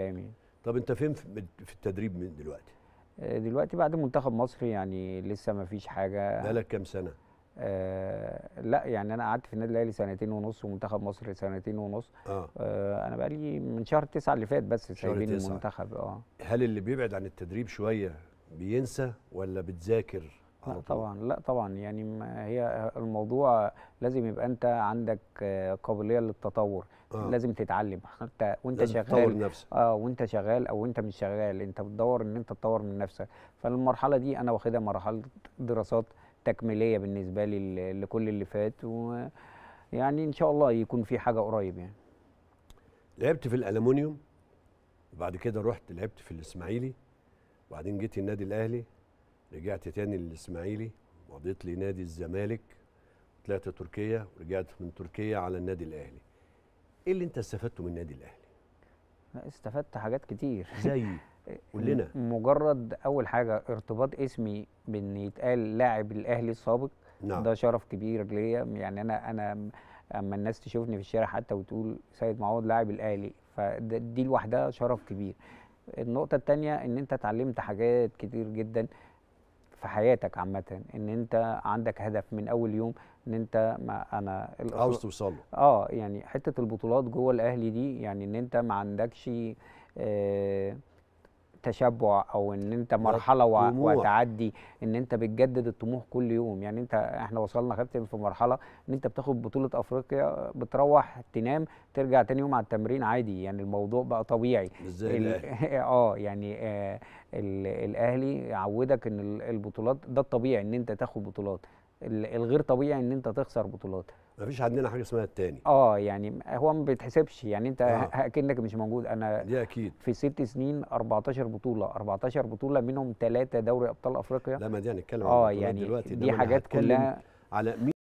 يعني طب انت فين في التدريب من دلوقتي؟ آه، دلوقتي بعد منتخب مصر يعني لسه ما فيش حاجه بقالك كام سنه؟ آه لا يعني انا قعدت في النادي الاهلي سنتين ونص ومنتخب مصر سنتين ونص آه. آه انا بقالي من شهر تسعة اللي فات بس سايبين المنتخب اه هل اللي بيبعد عن التدريب شويه بينسى ولا بتذاكر لا طبعا لا طبعا يعني هي الموضوع لازم يبقى انت عندك قابليه للتطور آه. لازم تتعلم حتى وانت لازم شغال تطور نفسك اه وانت شغال او وانت مش شغال انت بتدور ان انت تطور من نفسك فالمرحله دي انا واخدها مرحله دراسات تكميليه بالنسبه لي لكل اللي فات ويعني ان شاء الله يكون في حاجه قريب يعني لعبت في الالومنيوم وبعد كده رحت لعبت في الاسماعيلي وبعدين جيت النادي الاهلي رجعت تاني للاسماعيلي وقضيت لنادي الزمالك طلعت تركيا ورجعت من تركيا على النادي الاهلي ايه اللي انت استفدته من النادي الاهلي لا استفدت حاجات كتير زي قول لنا مجرد اول حاجه ارتباط اسمي بان يتقال لاعب الاهلي السابق نعم. ده شرف كبير ليا يعني انا انا اما الناس تشوفني في الشارع حتى وتقول سيد معوض لاعب الاهلي فدي لوحدها شرف كبير النقطه الثانيه ان انت اتعلمت حاجات كتير جدا في حياتك عامه ان انت عندك هدف من اول يوم ان انت ما انا عاوز توصل اه يعني حته البطولات جوه الاهلي دي يعني ان انت ما عندكش آه تشبع او ان انت مرحله وتعدي ان انت بتجدد الطموح كل يوم يعني انت احنا وصلنا كابتن في مرحله ان انت بتاخد بطوله افريقيا بتروح تنام ترجع تاني يوم على التمرين عادي يعني الموضوع بقى طبيعي اه يعني آه الاهلي عودك ان البطولات ده الطبيعي ان انت تاخد بطولات الغير طبيعي ان انت تخسر بطولات مفيش عندنا حاجه اسمها التاني اه يعني هو ما بيتحسبش يعني انت آه. اكنك مش موجود انا دي اكيد في ست سنين 14 بطوله 14 بطوله منهم ثلاثه دوري ابطال افريقيا لا ما دي هنتكلم اه يعني دلوقتي دي حاجات كلها على مين